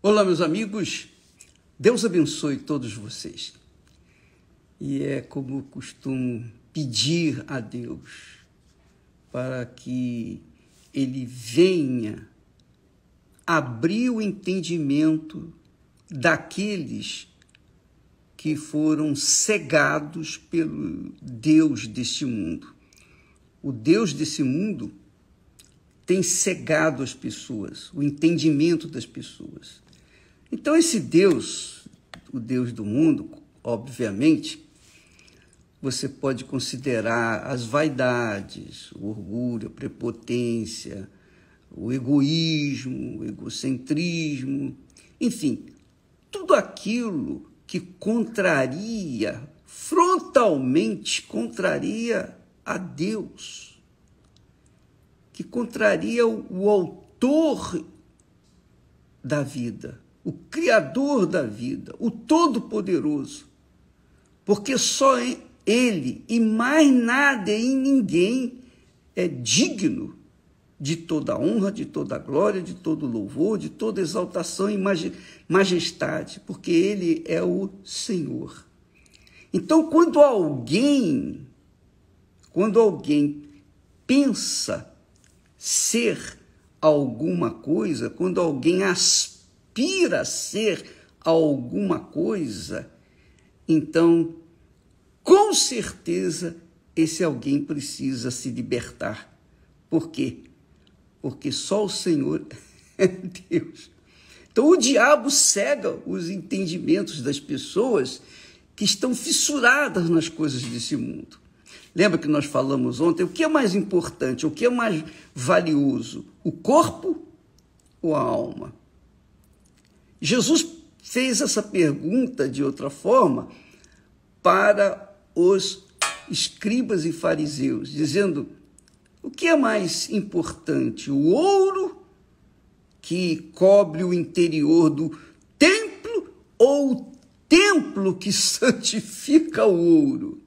Olá, meus amigos. Deus abençoe todos vocês. E é como eu costumo pedir a Deus para que Ele venha abrir o entendimento daqueles que foram cegados pelo Deus deste mundo. O Deus desse mundo tem cegado as pessoas, o entendimento das pessoas. Então, esse Deus, o Deus do mundo, obviamente, você pode considerar as vaidades, o orgulho, a prepotência, o egoísmo, o egocentrismo, enfim, tudo aquilo que contraria, frontalmente contraria a Deus, que contraria o autor da vida o Criador da vida, o Todo-Poderoso. Porque só Ele e mais nada e ninguém é digno de toda honra, de toda glória, de todo louvor, de toda exaltação e majestade, porque Ele é o Senhor. Então, quando alguém, quando alguém pensa ser alguma coisa, quando alguém aspira, aspira a ser alguma coisa, então, com certeza, esse alguém precisa se libertar. Por quê? Porque só o Senhor é Deus. Então, o diabo cega os entendimentos das pessoas que estão fissuradas nas coisas desse mundo. Lembra que nós falamos ontem? O que é mais importante? O que é mais valioso? O corpo ou a alma? Jesus fez essa pergunta de outra forma para os escribas e fariseus, dizendo: o que é mais importante, o ouro que cobre o interior do templo ou o templo que santifica o ouro?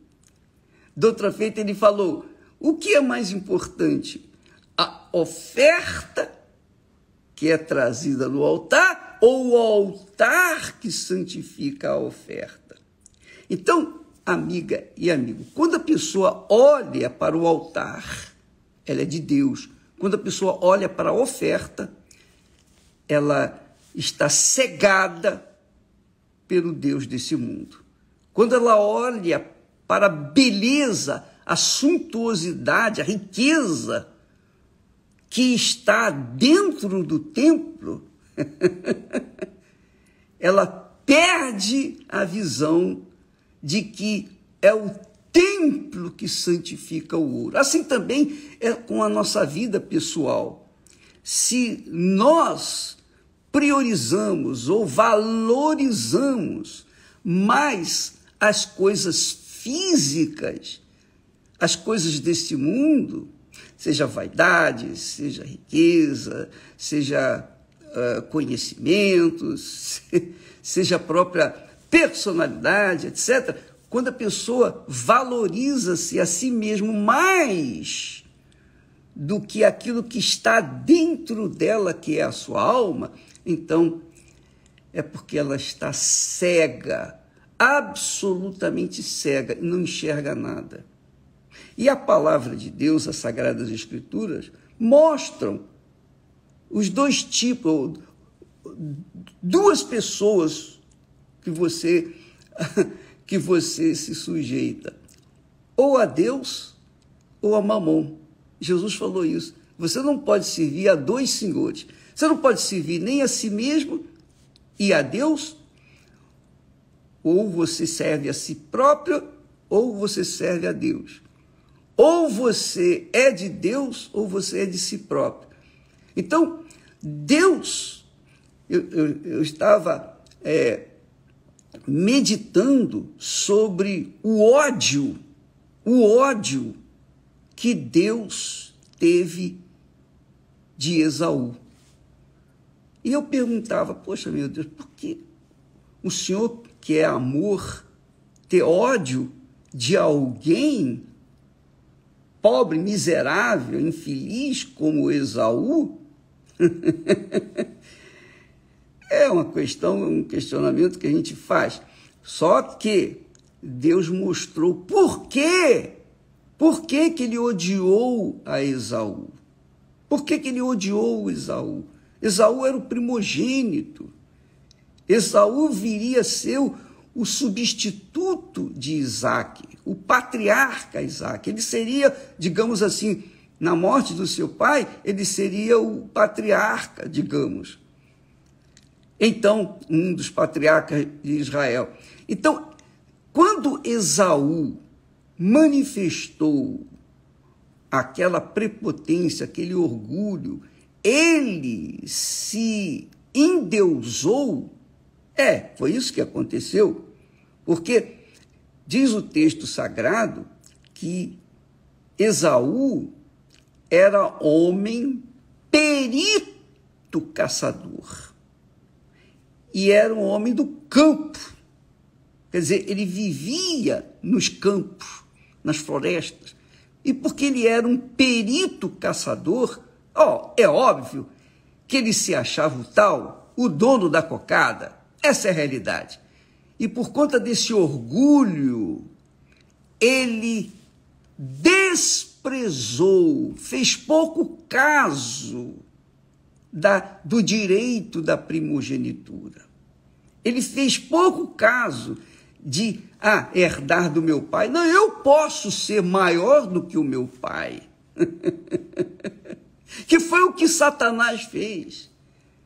De outra feita, ele falou: o que é mais importante, a oferta que é trazida no altar ou o altar que santifica a oferta. Então, amiga e amigo, quando a pessoa olha para o altar, ela é de Deus. Quando a pessoa olha para a oferta, ela está cegada pelo Deus desse mundo. Quando ela olha para a beleza, a suntuosidade, a riqueza que está dentro do templo, ela perde a visão de que é o templo que santifica o ouro. Assim também é com a nossa vida pessoal. Se nós priorizamos ou valorizamos mais as coisas físicas, as coisas deste mundo, seja vaidade, seja riqueza, seja uh, conhecimentos, seja a própria personalidade, etc., quando a pessoa valoriza-se a si mesmo mais do que aquilo que está dentro dela, que é a sua alma, então é porque ela está cega, absolutamente cega, não enxerga nada. E a palavra de Deus, as Sagradas Escrituras, mostram os dois tipos, duas pessoas que você que você se sujeita, ou a Deus ou a Mamon. Jesus falou isso. Você não pode servir a dois senhores. Você não pode servir nem a si mesmo e a Deus, ou você serve a si próprio, ou você serve a Deus. Ou você é de Deus, ou você é de si próprio. Então, Deus, eu, eu, eu estava é, meditando sobre o ódio, o ódio que Deus teve de Esaú. E eu perguntava, poxa meu Deus, por que o senhor que é amor ter ódio de alguém pobre, miserável, infeliz como Esaú? é uma questão, um questionamento que a gente faz. Só que Deus mostrou por quê? Por que, que ele odiou a Esaú? Por que, que ele odiou Esaú? Esaú era o primogênito. Esaú viria a ser o, o substituto de Isaac, o patriarca Isaac. Ele seria, digamos assim, na morte do seu pai, ele seria o patriarca, digamos. Então, um dos patriarcas de Israel. Então, quando Esaú manifestou aquela prepotência, aquele orgulho, ele se endeusou. É, foi isso que aconteceu. Porque diz o texto sagrado que Esaú era homem perito caçador e era um homem do campo. Quer dizer, ele vivia nos campos, nas florestas. E porque ele era um perito caçador, ó, é óbvio que ele se achava o tal, o dono da cocada. Essa é a realidade. E por conta desse orgulho, ele desprezou desprezou, fez pouco caso da, do direito da primogenitura. Ele fez pouco caso de ah, herdar do meu pai. Não, eu posso ser maior do que o meu pai. que foi o que Satanás fez.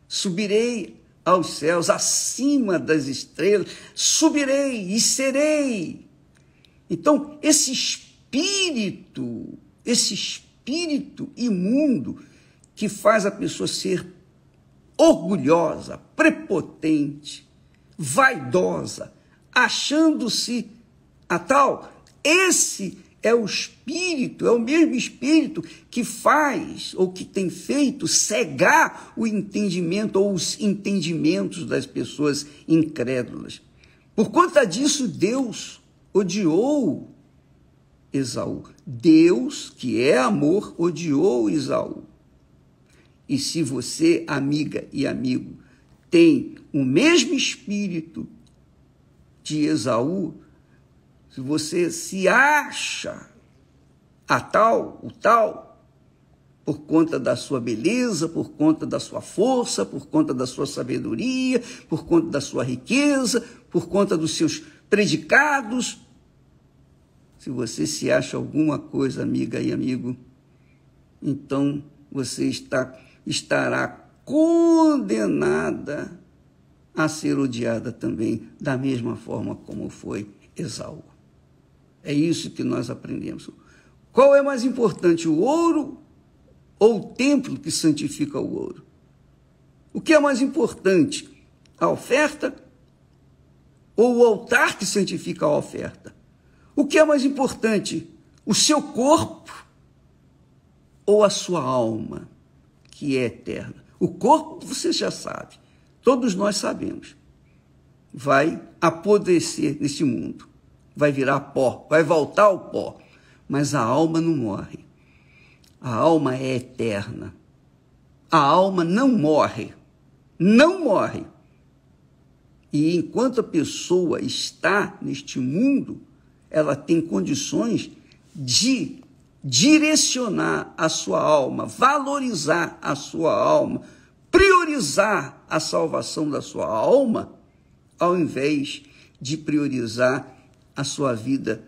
Subirei aos céus, acima das estrelas, subirei e serei. Então, esse espírito esse espírito imundo que faz a pessoa ser orgulhosa, prepotente, vaidosa, achando-se a tal. Esse é o espírito, é o mesmo espírito que faz ou que tem feito cegar o entendimento ou os entendimentos das pessoas incrédulas. Por conta disso, Deus odiou Esaú. Deus, que é amor, odiou Esaú. E se você, amiga e amigo, tem o mesmo espírito de Esaú, se você se acha a tal, o tal, por conta da sua beleza, por conta da sua força, por conta da sua sabedoria, por conta da sua riqueza, por conta dos seus predicados, se você se acha alguma coisa, amiga e amigo, então você está, estará condenada a ser odiada também, da mesma forma como foi Esaú. É isso que nós aprendemos. Qual é mais importante, o ouro ou o templo que santifica o ouro? O que é mais importante, a oferta ou o altar que santifica a oferta? O que é mais importante? O seu corpo ou a sua alma, que é eterna? O corpo, você já sabe, todos nós sabemos, vai apodrecer neste mundo, vai virar pó, vai voltar ao pó, mas a alma não morre. A alma é eterna. A alma não morre. Não morre. E enquanto a pessoa está neste mundo, ela tem condições de direcionar a sua alma, valorizar a sua alma, priorizar a salvação da sua alma, ao invés de priorizar a sua vida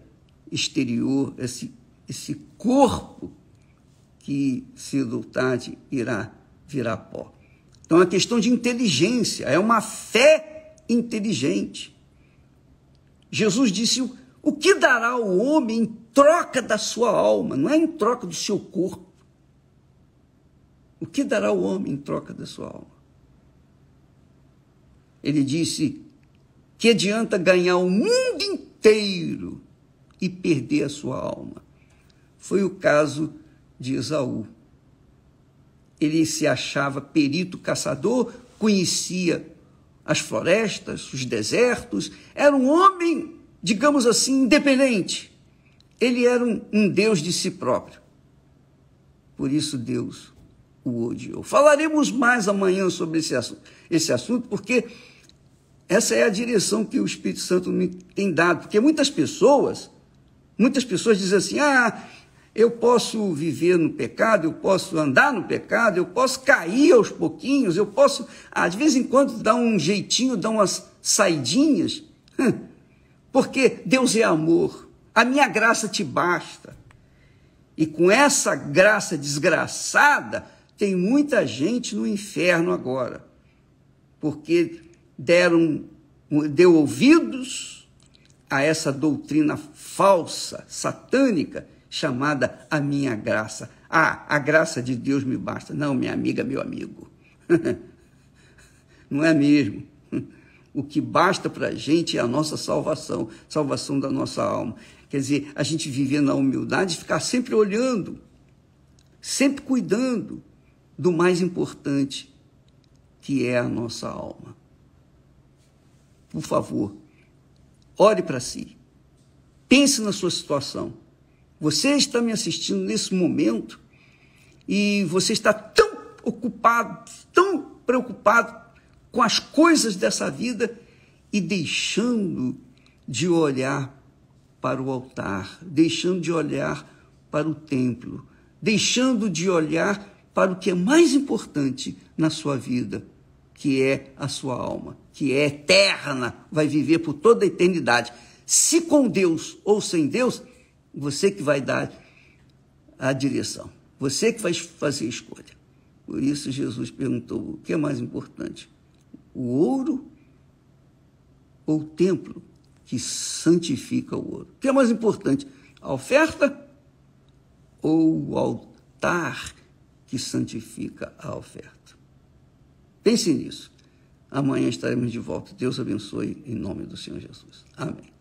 exterior, esse, esse corpo que se ou tarde irá virar pó. Então é uma questão de inteligência, é uma fé inteligente. Jesus disse o o que dará o homem em troca da sua alma, não é em troca do seu corpo? O que dará o homem em troca da sua alma? Ele disse: que adianta ganhar o mundo inteiro e perder a sua alma? Foi o caso de Esaú. Ele se achava perito caçador, conhecia as florestas, os desertos, era um homem digamos assim, independente. Ele era um, um Deus de si próprio. Por isso Deus o odiou. Falaremos mais amanhã sobre esse assunto, esse assunto porque essa é a direção que o Espírito Santo me tem dado. Porque muitas pessoas, muitas pessoas dizem assim: ah, eu posso viver no pecado, eu posso andar no pecado, eu posso cair aos pouquinhos, eu posso, ah, de vez em quando, dar um jeitinho, dar umas saidinhas porque Deus é amor. A minha graça te basta. E com essa graça desgraçada, tem muita gente no inferno agora, porque deram, deu ouvidos a essa doutrina falsa, satânica, chamada a minha graça. Ah, a graça de Deus me basta. Não, minha amiga, meu amigo. Não é mesmo? O que basta para a gente é a nossa salvação, salvação da nossa alma. Quer dizer, a gente viver na humildade, ficar sempre olhando, sempre cuidando do mais importante, que é a nossa alma. Por favor, olhe para si. Pense na sua situação. Você está me assistindo nesse momento e você está tão ocupado, tão preocupado com as coisas dessa vida e deixando de olhar para o altar, deixando de olhar para o templo, deixando de olhar para o que é mais importante na sua vida, que é a sua alma, que é eterna, vai viver por toda a eternidade. Se com Deus ou sem Deus, você que vai dar a direção, você que vai fazer a escolha. Por isso Jesus perguntou: o que é mais importante? o ouro ou o templo que santifica o ouro? O que é mais importante, a oferta ou o altar que santifica a oferta? Pense nisso. Amanhã estaremos de volta. Deus abençoe em nome do Senhor Jesus. Amém.